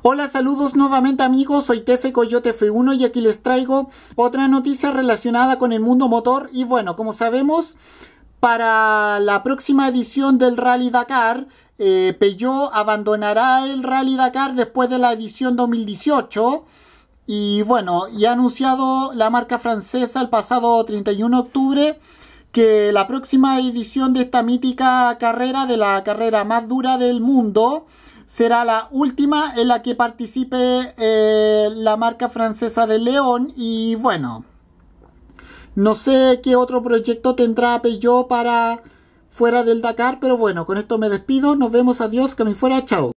Hola, saludos nuevamente amigos, soy Tefe Coyote F1 y aquí les traigo otra noticia relacionada con el mundo motor y bueno, como sabemos, para la próxima edición del Rally Dakar, eh, Peugeot abandonará el Rally Dakar después de la edición 2018 y bueno, ya ha anunciado la marca francesa el pasado 31 de octubre que la próxima edición de esta mítica carrera, de la carrera más dura del mundo, será la última en la que participe eh, la marca francesa de León y bueno, no sé qué otro proyecto tendrá Peugeot para fuera del Dakar, pero bueno, con esto me despido, nos vemos, adiós, que me fuera, chao.